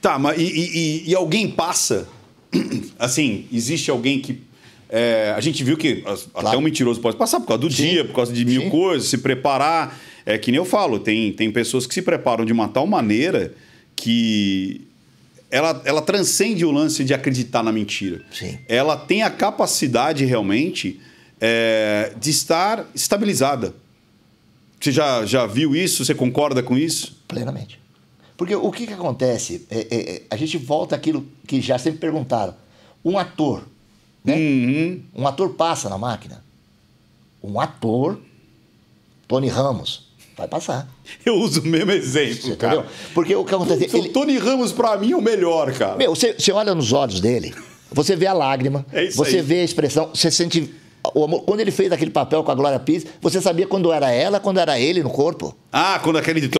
Tá, mas e, e, e alguém passa? assim, existe alguém que. É, a gente viu que as, claro. até um mentiroso pode passar por causa do Sim. dia, por causa de mil Sim. coisas, se preparar. É que nem eu falo, tem, tem pessoas que se preparam de uma tal maneira que ela, ela transcende o lance de acreditar na mentira. Sim. Ela tem a capacidade realmente é, de estar estabilizada. Você já, já viu isso? Você concorda com isso? Plenamente. Porque o que, que acontece? É, é, é, a gente volta àquilo que já sempre perguntaram. Um ator, né? Uhum. Um ator passa na máquina. Um ator, Tony Ramos, vai passar. Eu uso o mesmo exemplo, você cara. Porque o que acontece... ele... O Tony Ramos, para mim, é o melhor, cara. Meu, você, você olha nos olhos dele, você vê a lágrima, é você aí. vê a expressão, você sente Amor, quando ele fez aquele papel com a Glória Pires, você sabia quando era ela, quando era ele no corpo? Ah, quando aquele